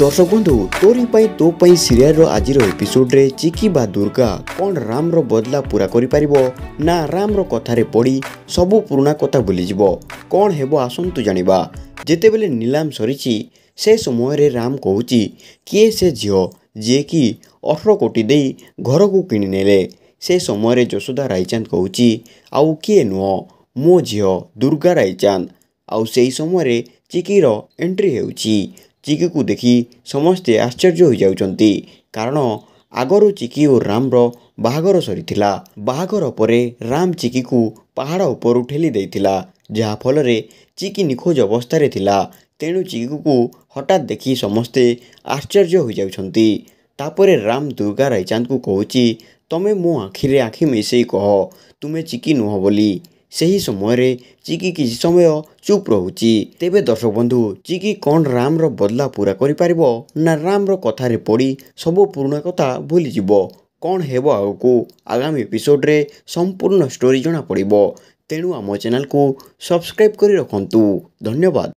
ଦର୍ଶକ ବନ୍ଧୁ ତୋରି ପାଇଁ ତୋ ପାଇଁ ସିରିଏଲର ଆଜିର ଏପିସୋଡରେ ଚିକି ବା ଦୁର୍ଗା କ'ଣ ରାମର ବଦଲା ପୁରା କରିପାରିବ ନା ରାମର କଥାରେ ପଡ଼ି ସବୁ ପୁରୁଣା କଥା ଭୁଲିଯିବ କ'ଣ ହେବ ଆସନ୍ତୁ ଜାଣିବା ଯେତେବେଳେ ନିଲାମ ସରିଛି ସେ ସମୟରେ ରାମ କହୁଛି କିଏ ସେ ଝିଅ ଯିଏକି ଅଠର କୋଟି ଦେଇ ଘରକୁ କିଣିନେଲେ ସେ ସମୟରେ ଯଶୋଦା ରାଇଚାନ୍ଦ କହୁଛି ଆଉ କିଏ ନୁହଁ ମୋ ଝିଅ ଦୁର୍ଗା ରାଇଚାନ୍ଦ ଆଉ ସେହି ସମୟରେ ଚିକିର ଏଣ୍ଟ୍ରି ହେଉଛି ଚିକିକୁ ଦେଖି ସମସ୍ତେ ଆଶ୍ଚର୍ଯ୍ୟ ହୋଇଯାଉଛନ୍ତି କାରଣ ଆଗରୁ ଚିକି ଓ ରାମର ବାହାଘର ସରିଥିଲା ବାହାଘର ପରେ ରାମ ଚିକିକୁ ପାହାଡ଼ ଉପରୁ ଠେଲି ଦେଇଥିଲା ଯାହାଫଳରେ ଚିକି ନିଖୋଜ ଅବସ୍ଥାରେ ଥିଲା ତେଣୁ ଚିକିକୁ ହଠାତ୍ ଦେଖି ସମସ୍ତେ ଆଶ୍ଚର୍ଯ୍ୟ ହୋଇଯାଉଛନ୍ତି ତାପରେ ରାମ ଦୁର୍ଗା ରାଇଚାନ୍ଦକୁ କହୁଛି ତମେ ମୋ ଆଖିରେ ଆଖି ମିଶାଇ କହ ତୁମେ ଚିକି ନୁହଁ ବୋଲି ସେହି ସମୟରେ ଚିକି କିଛି ସମୟ ଚୁପ୍ ରହୁଛି ତେବେ ଦର୍ଶକ ବନ୍ଧୁ ଚିକି କ'ଣ ରାମର ବଦଳା ପୂରା କରିପାରିବ ନା ରାମର କଥାରେ ପଡ଼ି ସବୁ ପୁରୁଣା କଥା ଭୁଲିଯିବ କ'ଣ ହେବ ଆଗକୁ ଆଗାମୀ ଏପିସୋଡ଼ରେ ସମ୍ପୂର୍ଣ୍ଣ ଷ୍ଟୋରି ଜଣାପଡ଼ିବ ତେଣୁ ଆମ ଚ୍ୟାନେଲକୁ ସବସ୍କ୍ରାଇବ୍ କରି ରଖନ୍ତୁ ଧନ୍ୟବାଦ